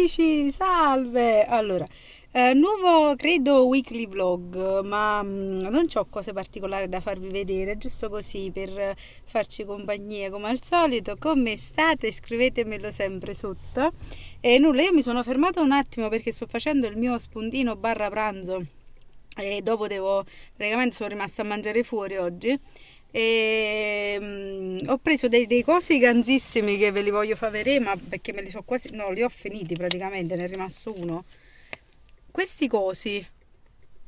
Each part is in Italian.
amici, salve! Allora, eh, nuovo credo weekly vlog, ma mh, mm, non ho cose particolari da farvi vedere, giusto così per farci compagnia come al solito. Come state? Scrivetemelo sempre sotto. E nulla, io mi sono fermata un attimo perché sto facendo il mio spuntino barra pranzo e dopo devo, praticamente sono rimasta a mangiare fuori oggi e, ehm, ho preso dei, dei cosi ganzissimi che ve li voglio far vedere, ma perché me li so quasi... No, li ho finiti praticamente, ne è rimasto uno. Questi cosi,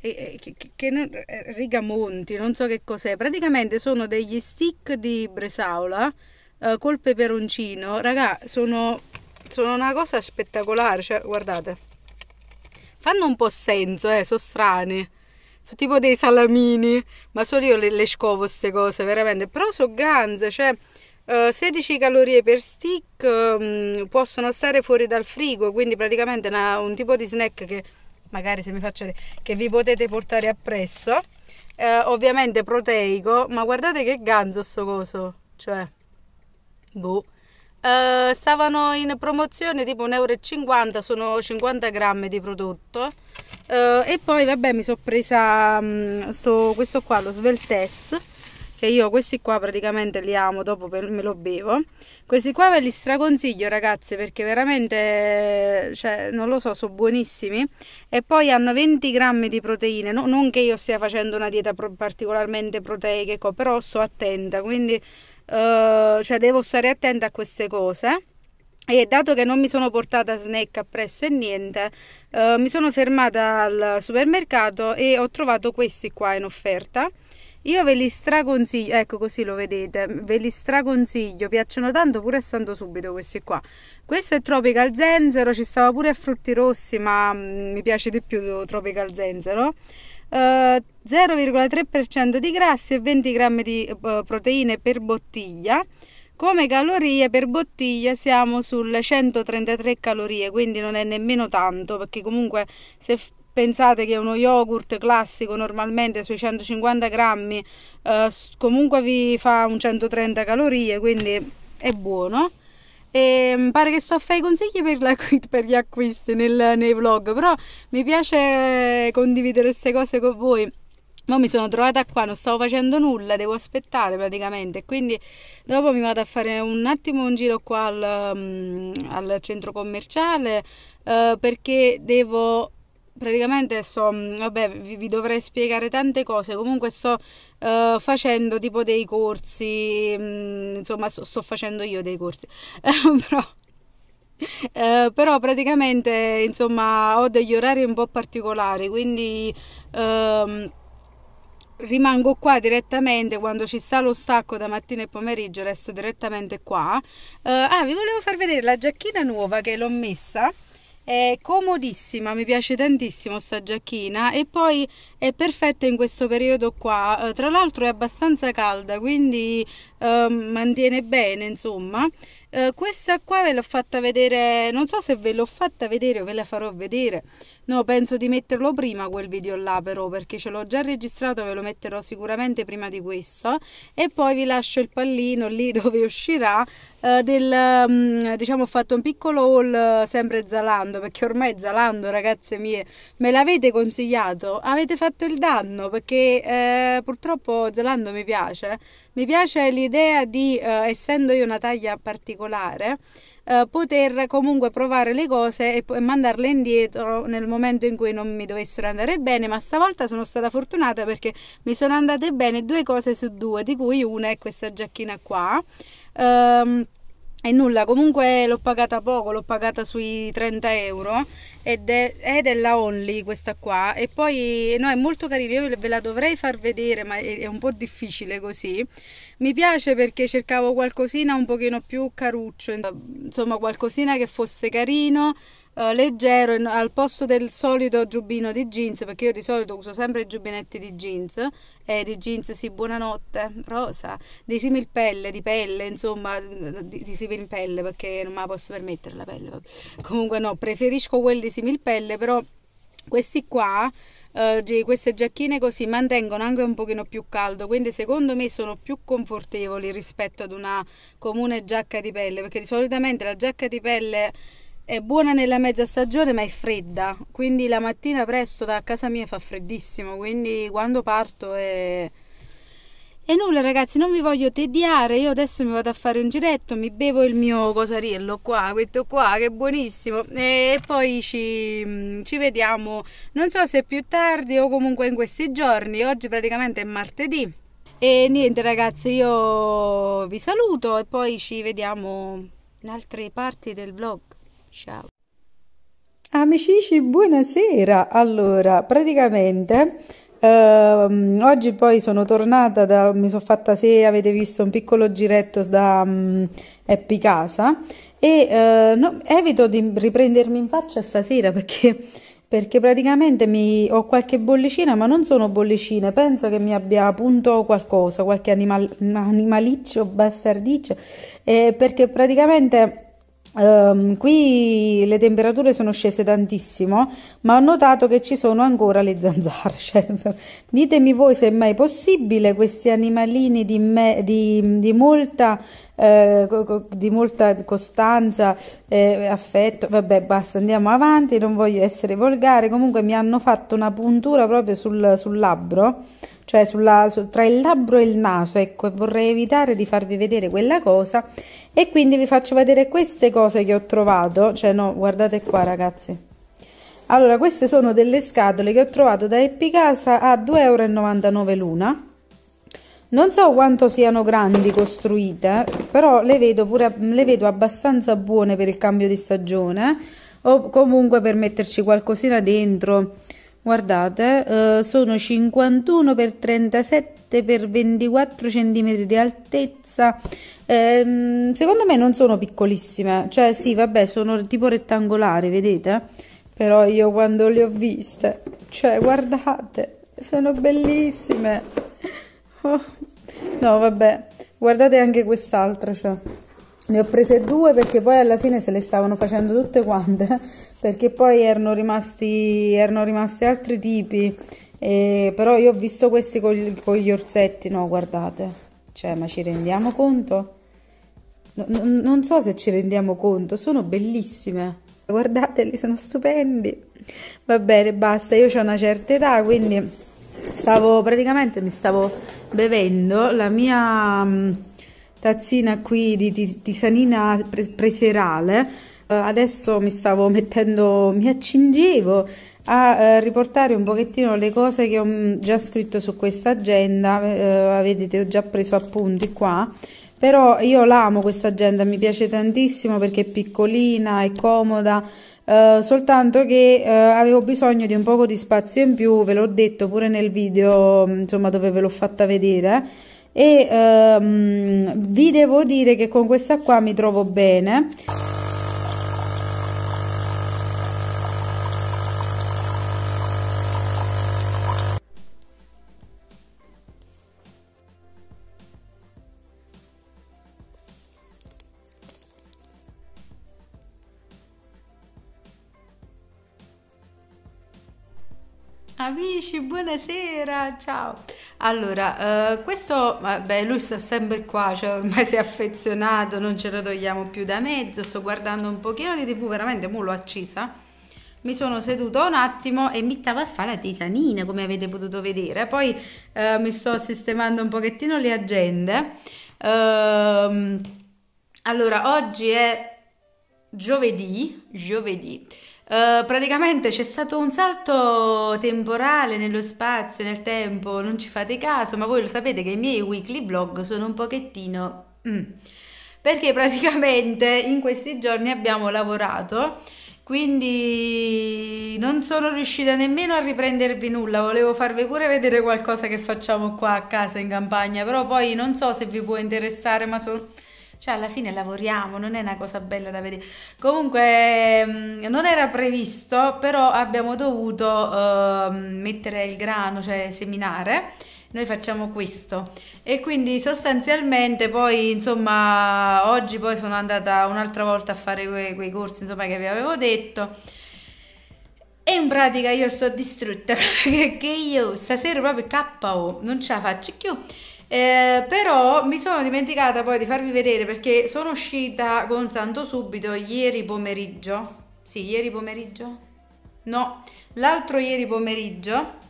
eh, che, che, che non, eh, rigamonti, non so che cos'è, praticamente sono degli stick di bresaola eh, col peperoncino. Raga, sono, sono una cosa spettacolare, cioè, guardate. Fanno un po' senso, eh, sono strani sono tipo dei salamini, ma solo io le, le scovo queste cose, veramente, però sono ganze, cioè... Uh, eh, 16 calorie per stick um, possono stare fuori dal frigo, quindi praticamente una, un tipo di snack che magari se mi faccio che vi potete portare appresso. Uh, ovviamente proteico, ma guardate che ganzo sto coso, cioè boh. Eh, stavano in promozione tipo 1,50 euro, sono 50 grammi di prodotto. Uh, e poi vabbè mi sono presa um, mm, so, questo qua, lo Sveltes, che io questi qua praticamente li amo, dopo me lo bevo. Questi qua ve li straconsiglio ragazzi perché veramente, cioè, non lo so, sono buonissimi. E poi hanno 20 grammi di proteine, no, non che io stia facendo una dieta pro particolarmente proteica, però sto attenta, quindi eh, cioè devo stare attenta a queste cose. E dato che non mi sono portata snack appresso e niente, uh, mi sono fermata al supermercato e ho trovato questi qua in offerta. Io ve li straconsiglio, ecco così lo vedete, ve li straconsiglio, piacciono tanto pure stando subito questi qua. Questo è Tropical Zenzero, ci stava pure a frutti rossi, ma mm, mi piace di più Tropical Zenzero eh, 0,3% di grassi e 20 g di eh, proteine per bottiglia. Come calorie per bottiglia siamo sulle 133 calorie, quindi non è nemmeno tanto, perché comunque se pensate che uno yogurt classico normalmente sui 150 grammi eh, comunque vi fa un 130 calorie, quindi è buono. E ehm, pare che sto a fare i consigli per, la, per gli acquisti nel, nei vlog, però mi piace condividere queste cose con voi. Ma mi sono trovata qua, non stavo facendo nulla, devo aspettare praticamente, quindi dopo mi vado a fare un attimo un giro qua al, mm, al centro commerciale eh, perché devo praticamente adesso mm, vabbè, vi, vi, dovrei spiegare tante cose comunque sto uh, facendo tipo dei corsi mh, mm, insomma so, sto facendo io dei corsi però eh, però praticamente insomma ho degli orari un po' particolari quindi ehm, rimango qua direttamente quando ci sta lo stacco da mattina e pomeriggio resto direttamente qua eh, ah vi volevo far vedere la giacchina nuova che l'ho messa è comodissima, mi piace tantissimo sta giacchina e poi è perfetta in questo periodo qua, eh, tra l'altro è abbastanza calda quindi eh, mantiene bene insomma. Eh, questa qua ve l'ho fatta vedere, non so se ve l'ho fatta vedere o ve la farò vedere, no penso di metterlo prima quel video là però perché ce l'ho già registrato, ve lo metterò sicuramente prima di questo e poi vi lascio il pallino lì dove uscirà eh, del, mm, diciamo ho fatto un piccolo haul eh, sempre Zalando perché ormai Zalando ragazze mie me l'avete consigliato avete fatto il danno perché eh, purtroppo Zalando mi piace mi piace l'idea di eh, essendo io una taglia particolare eh, poter comunque provare le cose e, e mandarle indietro nel momento in cui non mi dovessero andare bene, ma stavolta sono stata fortunata perché mi sono andate bene due cose su due, di cui una è questa giacchina qua. Um, e nulla, comunque l'ho pagata poco, l'ho pagata sui 30 euro ed è, è, della Only questa qua e poi no è molto carina, io ve la dovrei far vedere ma è, è, un po' difficile così. Mi piace perché cercavo qualcosina un pochino più caruccio, insomma qualcosina che fosse carino, eh, leggero in, al posto del solito giubbino di jeans, perché io di solito uso sempre i giubbinetti di jeans, e eh, di jeans sì, buonanotte, rosa, di similpelle, di pelle, insomma, di, di similpelle, perché non me la posso permettere la pelle. Comunque no, preferisco quelli di similpelle, però questi qua Uh, queste giacchine così mantengono anche un pochino più caldo quindi secondo me sono più confortevoli rispetto ad una comune giacca di pelle perché solitamente la giacca di pelle è buona nella mezza stagione, ma è fredda. Quindi la mattina presto da casa mia fa freddissimo. Quindi quando parto è. E nulla ragazzi, non vi voglio tediare, io adesso mi vado a fare un giretto, mi bevo il mio cosarillo qua, questo qua che è buonissimo e poi ci, mm, ci, vediamo, non so se più tardi o comunque in questi giorni, oggi praticamente è martedì e niente ragazzi io vi saluto e poi ci vediamo in altre parti del vlog. Ciao. Amici, buonasera. Allora, praticamente Uh, oggi poi sono tornata, da, mi sono fatta se avete visto un piccolo giretto da um, Happy Casa e uh, no, evito di riprendermi in faccia stasera perché, perché praticamente mi, ho qualche bollicina ma non sono bollicine, penso che mi abbia appunto qualcosa, qualche animal, animaliccio, bastardiccio eh, perché praticamente Um, qui le temperature sono scese tantissimo, ma ho notato che ci sono ancora le zanzare. Cioè, ditemi voi se è mai possibile questi animalini di, me, di, di, molta, eh, di molta, costanza, eh, affetto. Vabbè, basta, andiamo avanti. Non voglio essere volgare. Comunque, mi hanno fatto una puntura proprio sul, sul labbro cioè sulla, su, tra il labbro e il naso, ecco, vorrei evitare di farvi vedere quella cosa e quindi vi faccio vedere queste cose che ho trovato, cioè no, guardate qua ragazzi. Allora, queste sono delle scatole che ho trovato da Epicasa a 2,99 euro l'una. Non so quanto siano grandi costruite, però le vedo, pure, le vedo abbastanza buone per il cambio di stagione o comunque per metterci qualcosina dentro guardate eh, sono 51 x 37 x 24 cm di altezza ehm, secondo me non sono piccolissime cioè sì vabbè sono tipo rettangolari vedete però io quando le ho viste cioè guardate sono bellissime oh. no vabbè guardate anche quest'altra cioè ne ho prese due perché poi alla fine se le stavano facendo tutte quante perché poi erano rimasti, erano rimasti altri tipi, eh, però io ho visto questi con, con, gli orsetti, no guardate, cioè ma ci rendiamo conto? No, no, non so se ci rendiamo conto, sono bellissime, guardateli, sono stupendi. Va bene, basta, io ho una certa età, quindi stavo praticamente, mi stavo bevendo la mia mm, tazzina qui di, di, di sanina pre preserale, eh, adesso mi stavo mettendo mi accingevo a eh, riportare un pochettino le cose che ho mm, già scritto su questa agenda eh, vedete ho già preso appunti qua però io l'amo questa agenda mi piace tantissimo perché è piccolina è comoda eh, soltanto che eh, avevo bisogno di un poco di spazio in più ve l'ho detto pure nel video mm, insomma dove ve l'ho fatta vedere e ehm, vi devo dire che con questa qua mi trovo bene Amici, buonasera, ciao. Allora, eh, questo, vabbè, lui sta sempre qua, cioè ormai si è affezionato, non ce lo togliamo più da mezzo, sto guardando un pochino di tv, veramente, mo l'ho accesa. Mi sono seduta un attimo e mi stavo a fare la tisanina, come avete potuto vedere. Poi eh, mi sto sistemando un pochettino le agende. Ehm, allora, oggi è giovedì, giovedì. Eh, praticamente c'è stato un salto temporale nello spazio, nel tempo, non ci fate caso, ma voi lo sapete che i miei weekly vlog sono un pochettino... Mm, perché praticamente in questi giorni abbiamo lavorato, quindi non sono riuscita nemmeno a riprendervi nulla, volevo farvi pure vedere qualcosa che facciamo qua a casa in campagna, però poi non so se vi può interessare, ma sono cioè alla fine lavoriamo, non è una cosa bella da vedere. Comunque mm, non era previsto, però abbiamo dovuto uh, mettere il grano, cioè seminare noi facciamo questo e quindi sostanzialmente poi insomma oggi poi sono andata un'altra volta a fare quei, quei corsi insomma che vi avevo detto e in pratica io sto distrutta perché io stasera proprio KO non ce la faccio più eh, però mi sono dimenticata poi di farvi vedere perché sono uscita con Santo subito ieri pomeriggio. Sì, ieri pomeriggio? No, l'altro ieri pomeriggio.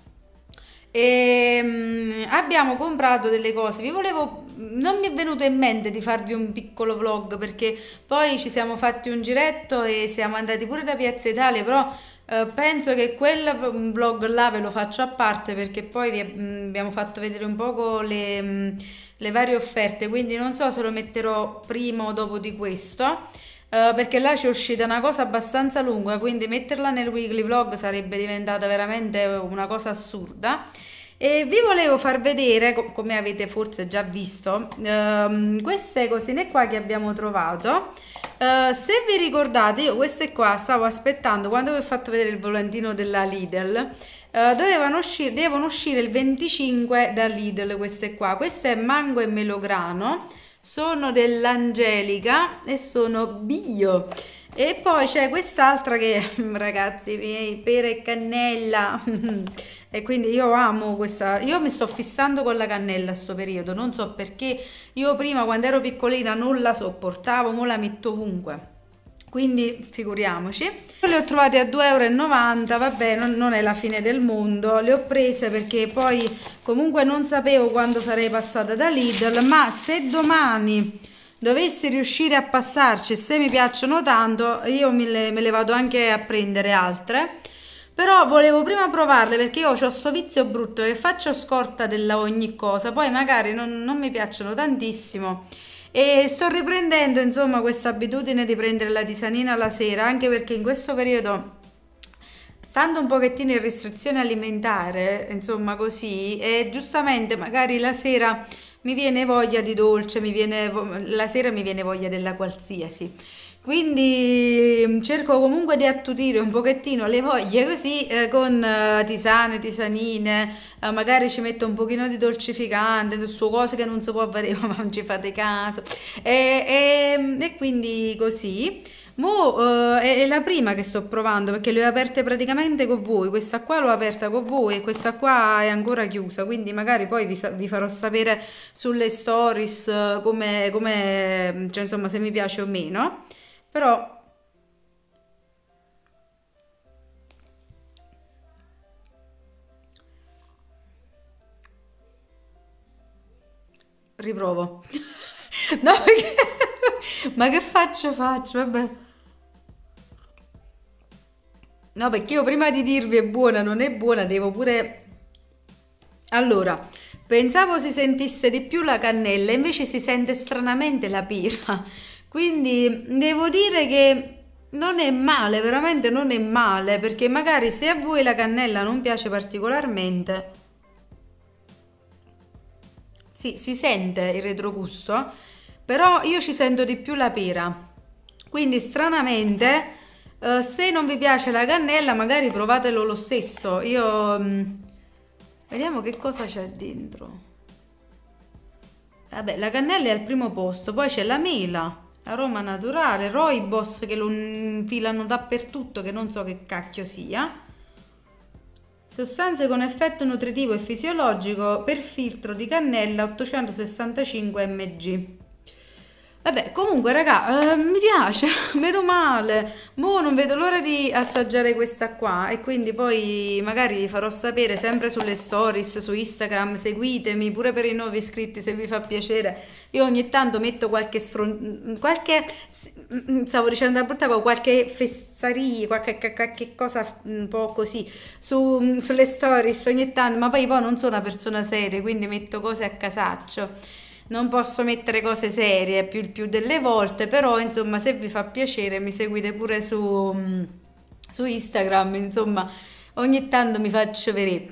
E, um, abbiamo comprato delle cose. Vi volevo. Non mi è venuto in mente di farvi un piccolo vlog perché poi ci siamo fatti un giretto e siamo andati pure da Piazza Italia, però eh, penso che quel mm, vlog là ve lo faccio a parte perché poi vi mm, abbiamo fatto vedere un poco le, mm, le varie offerte, quindi non so se lo metterò prima o dopo di questo. Uh, perché là ci è uscita una cosa abbastanza lunga, quindi metterla nel weekly vlog sarebbe diventata veramente una cosa assurda. E vi volevo far vedere, come avete forse già visto, ehm, queste cosine qua che abbiamo trovato. Eh, se vi ricordate, io queste qua stavo aspettando quando vi ho fatto vedere il volantino della Lidl. Eh, dovevano uscire, devono uscire il 25 da Lidl queste qua. Queste è mango e melograno, sono dell'Angelica e sono bio. E poi c'è quest'altra che, ragazzi miei, pera e cannella. e quindi io amo questa. Io mi sto fissando con la cannella a sto periodo, non so perché. Io prima, quando ero piccolina, non la sopportavo, ma la metto ovunque. Quindi figuriamoci. Le ho trovate a 2,90 euro, vabbè, non, non è la fine del mondo. Le ho prese perché poi comunque non sapevo quando sarei passata da Lidl, ma se domani dovessi riuscire a passarci, se mi piacciono tanto, io me le, me le vado anche a prendere altre. Però volevo prima provarle perché io ho questo vizio brutto che faccio scorta della ogni cosa, poi magari non, non mi piacciono tantissimo. E sto riprendendo insomma questa abitudine di prendere la tisanina la sera, anche perché in questo periodo stando un pochettino in restrizione alimentare, insomma così, e giustamente magari la sera mi viene voglia di dolce, viene, la sera mi viene voglia della qualsiasi. Quindi mm, cerco comunque di attutire un pochettino le voglie così eh, con eh, tisane, tisanine, eh, magari ci metto un pochino di dolcificante, su cose che non si può vedere ma non ci fate caso. E, e, mm, e quindi così. Mo uh, è, è, la prima che sto provando perché le ho aperte praticamente con voi, questa qua l'ho aperta con voi e questa qua è ancora chiusa, quindi magari poi vi, vi farò sapere sulle stories come, come, cioè insomma se mi piace o meno, però... Riprovo. no, perché... ma che faccio faccio? Vabbè. No, perché io prima di dirvi è buona, non è buona, devo pure... Allora, pensavo si sentisse di più la cannella, invece si sente stranamente la pira. Quindi devo dire che non è male, veramente non è male, perché magari se a voi la cannella non piace particolarmente, sì, si sente il retrogusto, però io ci sento di più la pera. Quindi stranamente eh, se non vi piace la cannella, magari provatelo lo stesso. Io. Mm, vediamo che cosa c'è dentro. Vabbè, la cannella è al primo posto, poi c'è la mela, aroma naturale, roibos che lo infilano dappertutto, che non so che cacchio sia. Sostanze con effetto nutritivo e fisiologico per filtro di cannella 865 mg. Vabbè, comunque, raga, eh, mi piace, meno male. Mo' non vedo l'ora di assaggiare questa qua e quindi poi magari vi farò sapere sempre sulle stories, su Instagram, seguitemi pure per i nuovi iscritti se vi fa piacere. Io ogni tanto metto qualche stron... Mm, qualche mm, mm, stavo dicendo da brutta cosa, qualche festaria, qualche, qualche, cosa un po' così su, sulle stories ogni tanto, ma poi poi non sono una persona seria, quindi metto cose a casaccio non posso mettere cose serie più il più delle volte, però insomma se vi fa piacere mi seguite pure su, mm, su Instagram, insomma ogni tanto mi faccio vedere.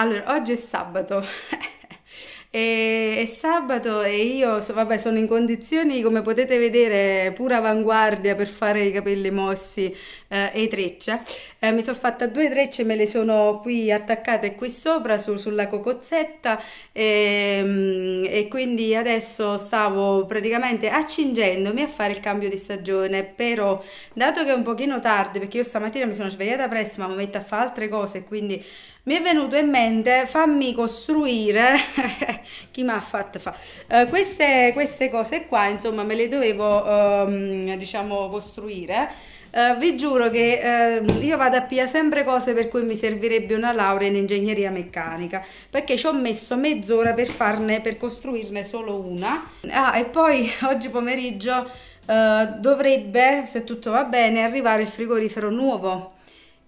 Allora, oggi è sabato. E, è sabato e io so, vabbè, sono in condizioni, come potete vedere, pura avanguardia per fare i capelli mossi eh, e treccia. Eh, mi sono fatta due trecce, me le sono qui attaccate qui sopra su, sulla cocozzetta e, ehm, e, quindi adesso stavo praticamente accingendomi a fare il cambio di stagione, però dato che è un pochino tardi, perché io stamattina mi sono svegliata presto ma mi metto a fare altre cose, quindi mi è venuto in mente fammi costruire chi mi ha fatto fa eh, queste, queste, cose qua insomma me le dovevo ehm, diciamo costruire eh, vi giuro che eh, io vado a pia sempre cose per cui mi servirebbe una laurea in ingegneria meccanica perché ci ho messo mezz'ora per farne per costruirne solo una ah e poi oggi pomeriggio eh, dovrebbe se tutto va bene arrivare il frigorifero nuovo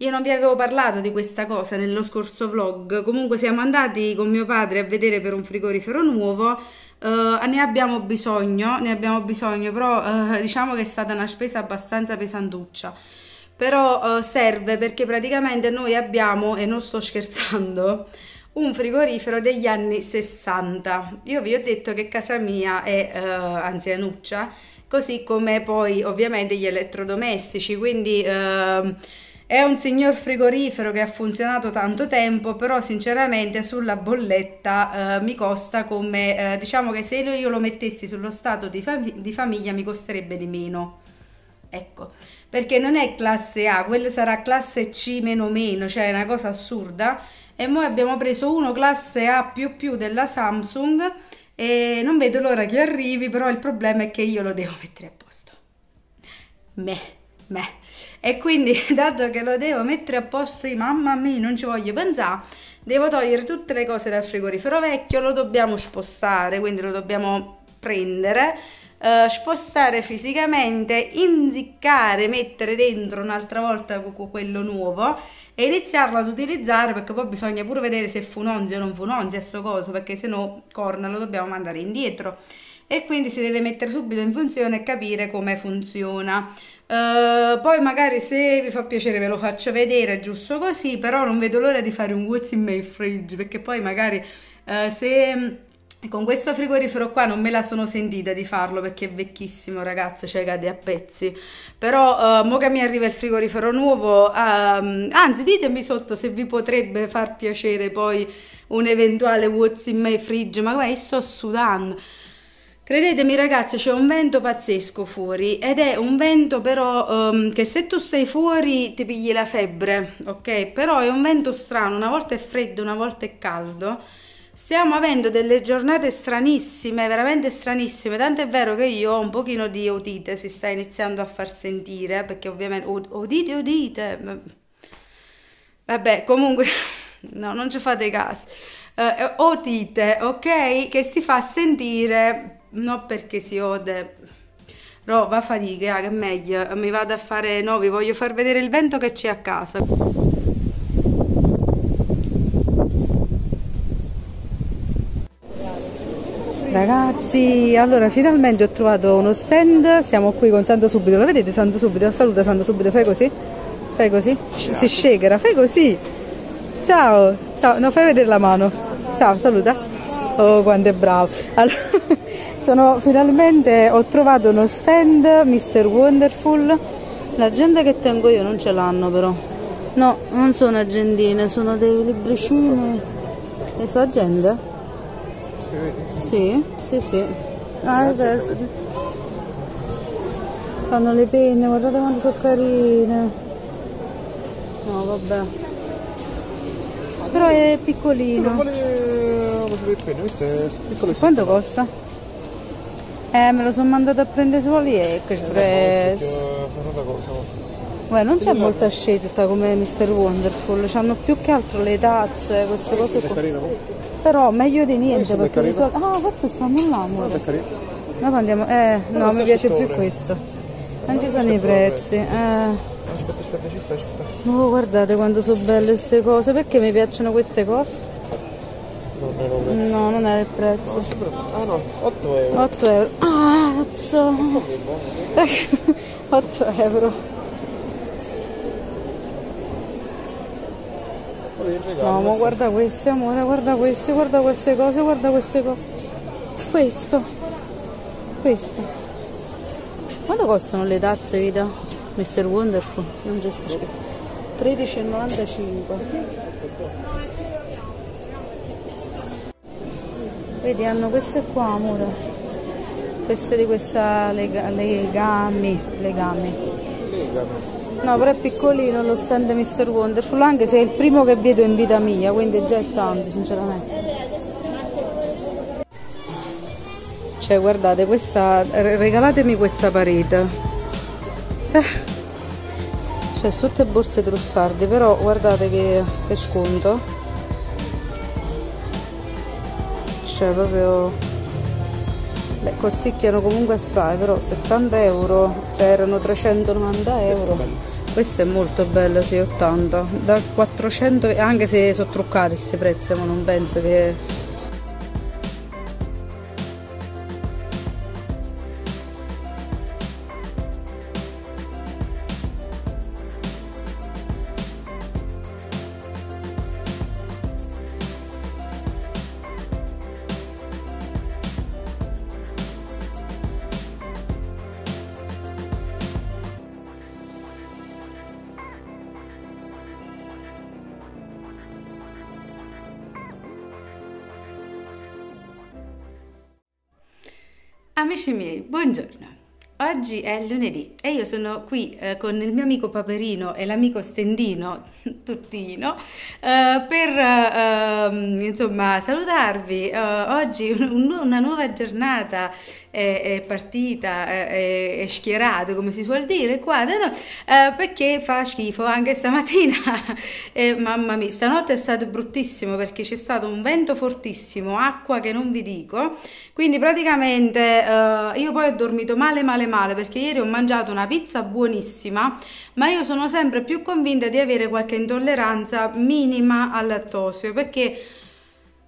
io non vi avevo parlato di questa cosa nello scorso vlog, comunque siamo andati con mio padre a vedere per un frigorifero nuovo, uh, ne abbiamo bisogno, ne abbiamo bisogno, però uh, diciamo che è stata una spesa abbastanza pesantuccia, però uh, serve perché praticamente noi abbiamo, e non sto scherzando, un frigorifero degli anni 60. Io vi ho detto che casa mia è anzianuccia, così come poi ovviamente gli elettrodomestici, quindi ehm, è un signor frigorifero che ha funzionato tanto tempo, però sinceramente sulla bolletta eh, mi costa come, eh, diciamo che se io lo mettessi sullo stato di, fam- di famiglia mi costerebbe di meno. Ecco, perché non è classe A, quella sarà classe C meno meno, cioè è una cosa assurda. E noi abbiamo preso uno classe A della Samsung e non vedo l'ora che arrivi, però il problema è che io lo devo mettere a posto. Meh, meh e quindi dato che lo devo mettere a posto io, mamma mia, non ci voglio pensare, devo togliere tutte le cose dal frigorifero vecchio, lo dobbiamo spostare, quindi lo dobbiamo prendere, eh, spostare fisicamente, indicare mettere dentro un'altra volta quello nuovo e iniziarlo ad utilizzare perché poi bisogna pure vedere se fu un onzio o non fu un onzio, questo coso, perché se no corna lo dobbiamo mandare indietro e quindi si deve mettere subito in funzione e capire come funziona. Uh, poi magari se vi fa piacere ve lo faccio vedere giusto così, però non vedo l'ora di fare un what's in my fridge perché poi magari uh, se mm, con questo frigorifero qua non me la sono sentita di farlo perché è vecchissimo ragazzi, cioè cade a pezzi. Però uh, mo che mi arriva il frigorifero nuovo, uh, anzi ditemi sotto se vi potrebbe far piacere poi un eventuale what's in my fridge, ma guarda sto sudando. Credetemi ragazzi, c'è un vento pazzesco fuori ed è un vento però um, che se tu stai fuori ti pigli la febbre, ok? Però è un vento strano, una volta è freddo, una volta è caldo. Stiamo avendo delle giornate stranissime, veramente stranissime, tanto è vero che io ho un pochino di udite, si sta iniziando a far sentire, eh, perché ovviamente... Udite, udite! Mm. Vabbè, comunque... No, non ci fate caso. Uh, eh, otite, eh, ok? Che si fa sentire non perché si ode, però va a fatica, che è meglio, mi vado a fare, no, vi voglio far vedere il vento che c'è a casa. Ragazzi, allora finalmente ho trovato uno stand, siamo qui con Santo Subito, lo vedete Santo Subito? Saluta Santo Subito, fai così, fai così, si shakera, fai così, ciao, ciao, non fai vedere la mano, ciao, saluta, oh quanto è bravo, allora, sono, finalmente ho trovato uno stand Mr. Wonderful. L'agenda che tengo io non ce l'hanno però. No, non sono agendine, sono dei libricini. Le sue agende? Sì, sì, sì. Ah, Fanno le penne, guardate quanto sono carine. No, vabbè. Però è piccolino. Eh, quanto costa? Eh, me lo sono mandato a prendere su AliExpress. Eh, eh Beh, non c'è molta scelta come Mr. Wonderful, c'hanno più che altro le tazze, queste ah, cose qua. Però meglio di ah, niente perché i soldi. Ah, questo sta mollando. Noi andiamo. Eh, eh no, mi piace più questo. Eh, non ci sono i prezzi. Eh. Ah, aspetta, aspetta, ci sta, ci sta. Oh, guardate quanto sono belle queste cose, perché mi piacciono queste cose? No, non era il prezzo. Ah no, 8 euro. 8 euro. Ah, cazzo. 8 euro. No, ma guarda queste, amore, guarda queste, guarda queste cose, guarda queste cose. Questo. Questo. Quanto costano le tazze, vita? Mr. Wonderful? Non c'è 13,95. vedi hanno queste qua amore queste di questa lega, legami legami no però è piccolino lo stand Mr. Wonderful anche se è il primo che vedo in vita mia quindi già è tanto sinceramente cioè guardate questa regalatemi questa parete eh. cioè tutte borse trussardi però guardate che, che sconto cioè proprio beh costicchiano comunque assai però 70 euro cioè erano 390 euro questo è molto bello 6,80 da 400 anche se sono truccati questi prezzi ma non penso che Oggi è lunedì e io sono qui eh, con il mio amico Paperino e l'amico Stendino, Tuttino, eh, per eh, insomma salutarvi. Eh, oggi un, una nuova giornata è, è partita, è, è, schierata come si suol dire qua, eh, eh, perché fa schifo anche stamattina. mamma mia, stanotte è stato bruttissimo perché c'è stato un vento fortissimo, acqua che non vi dico. Quindi praticamente io poi ho dormito male male male speciale perché ieri ho mangiato una pizza buonissima, ma io sono sempre più convinta di avere qualche intolleranza minima al lattosio perché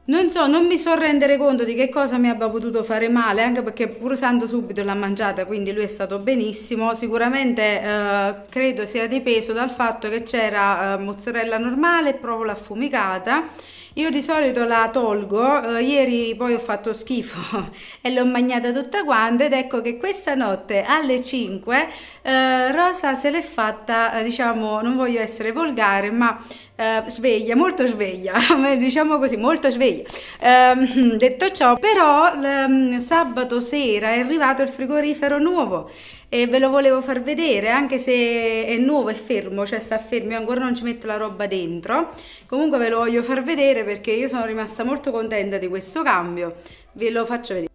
non so, non mi so rendere conto di che cosa mi abbia potuto fare male, anche perché pur usando subito l'ha mangiata, quindi lui è stato benissimo. Sicuramente eh, credo sia dipeso dal fatto che c'era eh, mozzarella normale e provola affumicata io di solito la tolgo, eh, ieri poi ho fatto schifo e l'ho mangiata tutta quanta ed ecco che questa notte alle 5 eh, Rosa se l'è fatta, eh, diciamo, non voglio essere volgare, ma eh, sveglia, molto sveglia, diciamo così, molto sveglia. Ehm, detto ciò, però mm, sabato sera è arrivato il frigorifero nuovo e ve lo volevo far vedere anche se è nuovo, e fermo, cioè sta fermo, io ancora non ci metto la roba dentro. Comunque ve lo voglio far vedere perché io sono rimasta molto contenta di questo cambio, ve lo faccio vedere.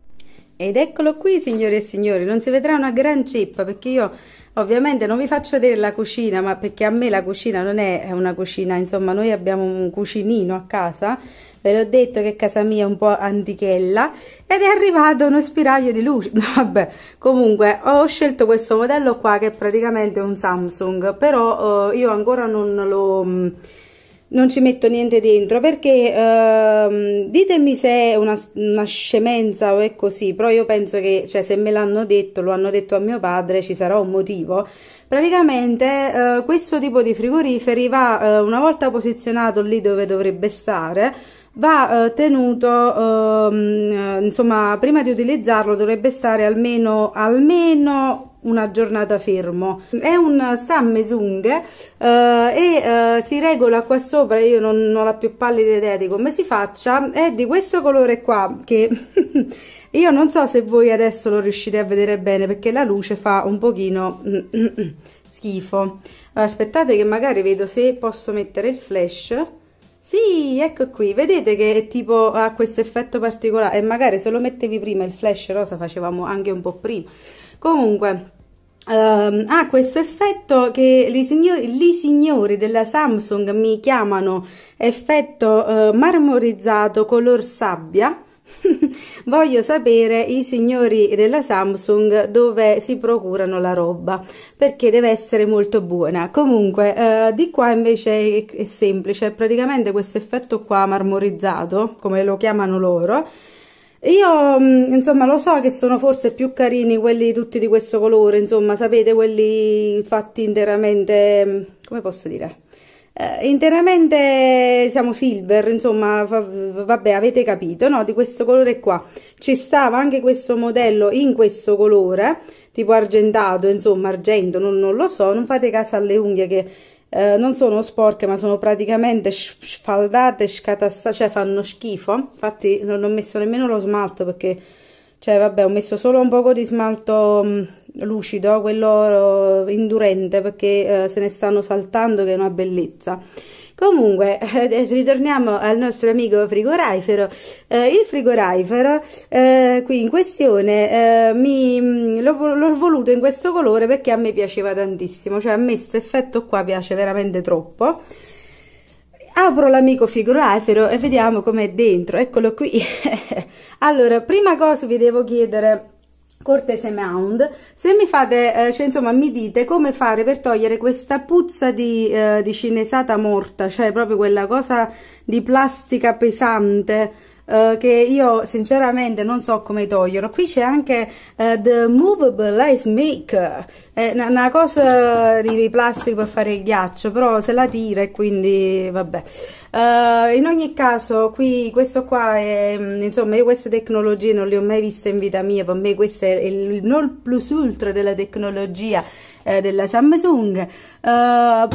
Ed eccolo qui signore e signori, non si vedrà una gran ceppa perché io ovviamente non vi faccio vedere la cucina ma perché a me la cucina non è una cucina, insomma noi abbiamo un cucinino a casa ve l'ho detto che casa mia è un po' antichella ed è arrivato uno spiraglio di luce vabbè comunque ho scelto questo modello qua che è praticamente un Samsung però eh, io ancora non lo mm, non ci metto niente dentro perché ehm, ditemi se è una, una, scemenza o è così però io penso che cioè, se me l'hanno detto lo hanno detto a mio padre ci sarà un motivo praticamente eh, questo tipo di frigoriferi va eh, una volta posizionato lì dove dovrebbe stare va eh, tenuto ehm, insomma prima di utilizzarlo dovrebbe stare almeno almeno una giornata fermo è un Samsung eh, e eh, si regola qua sopra io non, non ho la più pallida idea di come si faccia è di questo colore qua che io non so se voi adesso lo riuscite a vedere bene perché la luce fa un pochino schifo aspettate che magari vedo se posso mettere il flash sì, ecco qui, vedete che è tipo ha questo effetto particolare e magari se lo mettevi prima il flash rosa facevamo anche un po' prima comunque Uh, ha ah, questo effetto che gli signori, gli signori, della Samsung mi chiamano effetto uh, marmorizzato color sabbia. Voglio sapere i signori della Samsung dove si procurano la roba perché deve essere molto buona. Comunque, uh, di qua invece è, è semplice, è praticamente questo effetto qua marmorizzato, come lo chiamano loro io mm, insomma lo so che sono forse più carini quelli tutti di questo colore insomma sapete quelli fatti interamente mm, come posso dire eh, interamente siamo silver insomma vabbè avete capito no di questo colore qua ci stava anche questo modello in questo colore tipo argentato insomma argento non, non lo so non fate caso alle unghie che eh, non sono sporche ma sono praticamente sfaldate, scatassate, cioè fanno schifo, infatti non ho messo nemmeno lo smalto perché, cioè vabbè ho messo solo un poco di smalto mh, mm, lucido, quello eh, indurente perché eh, se ne stanno saltando che è una bellezza Comunque, eh, eh, ritorniamo al nostro amico frigorifero. Eh, il frigorifero eh, qui in questione eh, mm, l'ho voluto in questo colore perché a me piaceva tantissimo, cioè a me questo effetto qua piace veramente troppo. Apro l'amico frigorifero e vediamo com'è dentro, eccolo qui. allora, prima cosa vi devo chiedere cortese mound se mi fate eh, cioè, insomma mi dite come fare per togliere questa puzza di, eh, di cinesata morta cioè proprio quella cosa di plastica pesante eh, che io sinceramente non so come toglierlo qui c'è anche eh, The Movable Ice Maker è una, una cosa di plastica per fare il ghiaccio però se la tira e quindi vabbè Uh, in ogni caso qui questo qua è mm, insomma io queste tecnologie non le ho mai viste in vita mia per me questo è il non plus ultra della tecnologia eh, della Samsung eh,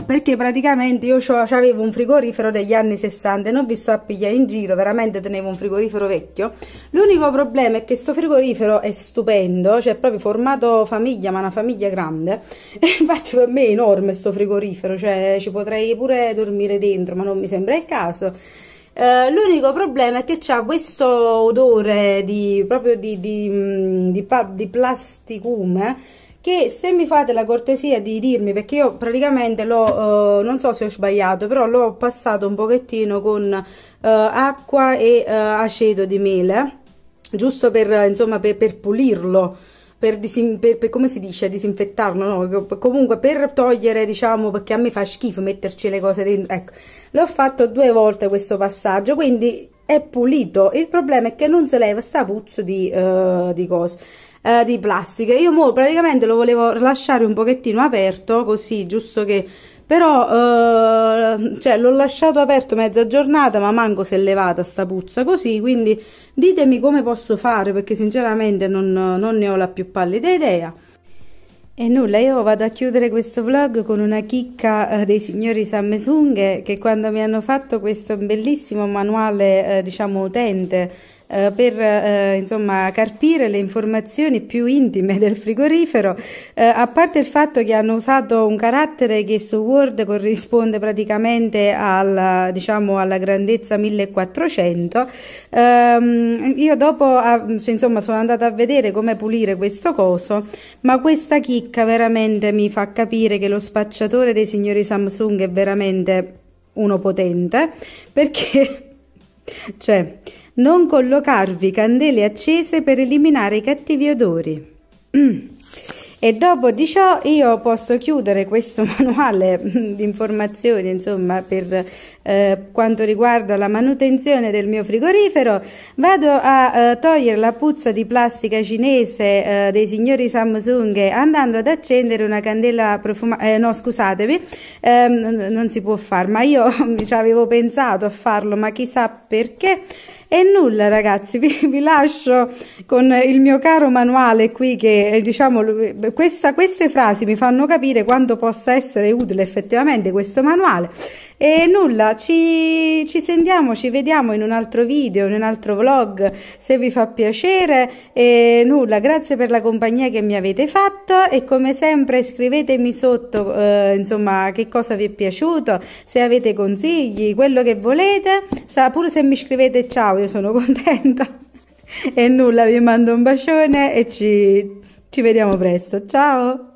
perché praticamente io avevo un frigorifero degli anni 60 e non vi sto a pigliare in giro veramente tenevo un frigorifero vecchio l'unico problema è che sto frigorifero è stupendo cioè proprio formato famiglia ma una famiglia grande e infatti per me è enorme sto frigorifero cioè ci potrei pure dormire dentro ma non mi sembra il caso Uh, l'unico problema è che c'ha questo odore di, proprio di, di, mm, di, di plasticume che se mi fate la cortesia di dirmi, perché io praticamente l'ho, eh, non so se ho sbagliato, però l'ho passato un pochettino con eh, acqua e eh, aceto di mele, giusto per, insomma, per, per pulirlo, per, per, per, come si dice, disinfettarlo, no? comunque per togliere, diciamo, perché a me fa schifo metterci le cose dentro, ecco, l'ho fatto due volte questo passaggio, quindi è pulito, il problema è che non si leva sta puzzo di, uh, di cose, eh, di plastica io mo praticamente lo volevo lasciare un pochettino aperto così giusto che però eh, cioè, l'ho lasciato aperto mezza giornata ma manco si è levata sta puzza così quindi ditemi come posso fare perché sinceramente non, non ne ho la più pallida idea e nulla, io vado a chiudere questo vlog con una chicca eh, dei signori Samsung che quando mi hanno fatto questo bellissimo manuale, eh, diciamo, utente eh, per eh, insomma, carpire le informazioni più intime del frigorifero, eh, a parte il fatto che hanno usato un carattere che su Word corrisponde praticamente alla, diciamo, alla grandezza 1400, ehm, io dopo ah, insomma, sono andata a vedere come pulire questo coso, ma questa chicca veramente mi fa capire che lo spacciatore dei signori Samsung è veramente uno potente perché cioè non collocarvi candele accese per eliminare i cattivi odori. Mm. E dopo di ciò io posso chiudere questo manuale di informazioni, insomma, per eh, quanto riguarda la manutenzione del mio frigorifero. Vado a eh, togliere la puzza di plastica cinese eh, dei signori Samsung andando ad accendere una candela profumata. Eh, no, scusatemi, ehm, non si può fare, ma io ci avevo pensato a farlo, ma chissà perché. E nulla ragazzi, vi, vi, lascio con il mio caro manuale qui che eh, diciamo eh, questa, queste frasi mi fanno capire quanto possa essere utile effettivamente questo manuale e nulla, ci, ci sentiamo, ci vediamo in un altro video, in un altro vlog, se vi fa piacere. E nulla, grazie per la compagnia che mi avete fatto e come sempre scrivetemi sotto, eh, insomma, che cosa vi è piaciuto, se avete consigli, quello che volete. Sa, pure se mi scrivete ciao, io sono contenta. e nulla, vi mando un bacione e ci, ci vediamo presto. Ciao!